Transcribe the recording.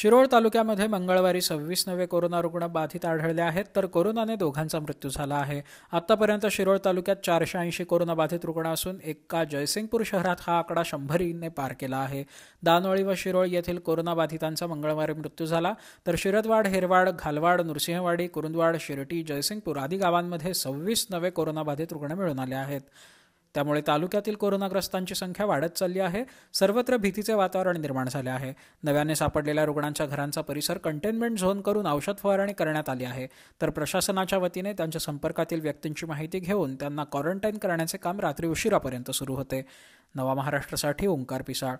शिरोळ तालुक्यामध्ये मंगळवारी सव्वीस नवे कोरोना रुग्ण बाधित आढळले आहेत तर कोरोनाने दोघांचा मृत्यू झाला आहे आतापर्यंत शिरोळ तालुक्यात चारशे ऐंशी कोरोनाबाधित रुग्ण असून एका जयसिंगपूर शहरात हा आकडा शंभरीने पार केला आहे दानोळी व शिरोळ येथील कोरोनाबाधितांचा मंगळवारी मृत्यू झाला तर शिरदवाड हेरवाड घालवाड नृसिंहवाडी कुरुंदवाड शिर्टी जयसिंगपूर आदी गावांमध्ये सव्वीस नवे कोरोनाबाधित रुग्ण मिळून आले आहेत त्यामुळे तालुक्यातील कोरोनाग्रस्तांची संख्या वाढत चालली आहे सर्वत्र भीतीचे वातावरण निर्माण झाले आहे नव्याने सापडलेल्या रुग्णांच्या घरांचा परिसर कंटेनमेंट झोन करून औषध फवारणी करण्यात आली आहे तर प्रशासनाच्या वतीने त्यांच्या संपर्कातील व्यक्तींची माहिती घेऊन त्यांना क्वारंटाईन करण्याचे काम रात्री उशिरापर्यंत सुरू होते नवा महाराष्ट्रासाठी ओंकार पिसाळ